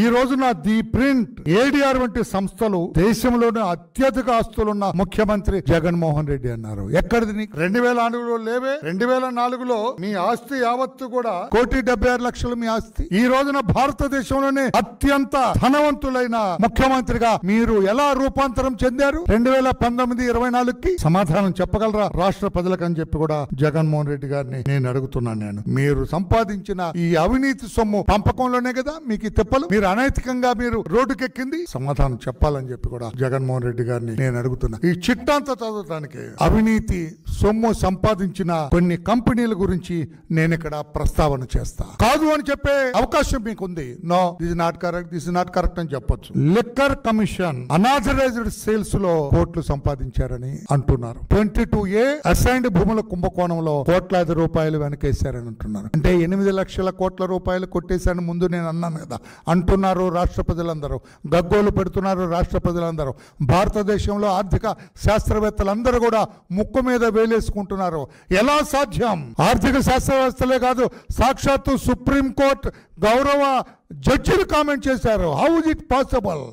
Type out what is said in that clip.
ఈ రోజున the print ADR వంటి సంస్థలు దేశంలోనే అత్యధిక ఆస్తులున్న ముఖ్యమంత్రి జగన్మోహన్ రెడ్డి అన్నారు ఎక్కడిది రెండు వేల నాలుగులో లేవే రెండు వేల నాలుగులో మీ ఆస్తి యావత్తు కూడా కోటి డెబ్బై ఆరు లక్షలు మీ ఆస్తి ఈ రోజున భారతదేశంలోనే అత్యంత ధనవంతులైన ముఖ్యమంత్రిగా మీరు ఎలా రూపాంతరం చెందారు రెండు వేల పంతొమ్మిది ఇరవై నాలుగుకి సమాధానం చెప్పగలరా రాష్ట్ర ప్రజలకు అని చెప్పి కూడా జగన్మోహన్ రెడ్డి గారిని నేను అడుగుతున్నాను నేను మీరు సంపాదించిన ఈ అవినీతి సొమ్ము పంపకంలోనే కదా మీకు తిప్పలు మీరు అనైతికంగా మీరు రోడ్డుకెక్కింది సమాధానం చెప్పాలని చెప్పి కూడా జగన్మోహన్ రెడ్డి గారిని నేను అడుగుతున్నా ఈ చిట్టాంతా చదవటానికి అవినీతి సొమ్ము సంపాదించిన కొన్ని కంపెనీల గురించి నేను ఇక్కడ ప్రస్తావన చేస్తా కాదు అని చెప్పే అవకాశం మీకు ఉంది no this not correct this not correct అని చెప్పొచ్చు లిక్కర్ కమిషన్ అనాథరైజ్డ్ సేల్స్ లో కోట్లు సంపాదించారని అంటున్నారు ట్వంటీ టూ ఏ అసైన్డ్ భూముల కుంభకోణంలో కోట్లాది రూపాయలు వెనకేశారని అంటున్నారు అంటే ఎనిమిది లక్షల కోట్ల రూపాయలు కొట్టేశారని ముందు నేను అన్నాను కదా అంటున్నారు రాష్ట్ర ప్రజలందరూ గగ్గోలు పెడుతున్నారు రాష్ట్ర ప్రజలందరూ భారతదేశంలో ఆర్థిక శాస్త్రవేత్తలందరూ కూడా ముక్కు మీద వేలు వదిలేసుకుంటున్నారు ఎలా సాధ్యం ఆర్థిక శాస్త్రవేత్తలే కాదు సాక్షాత్తు సుప్రీంకోర్టు గౌరవ జడ్జిలు కామెంట్ చేశారు హౌ ఇస్ ఇట్ పాసిబుల్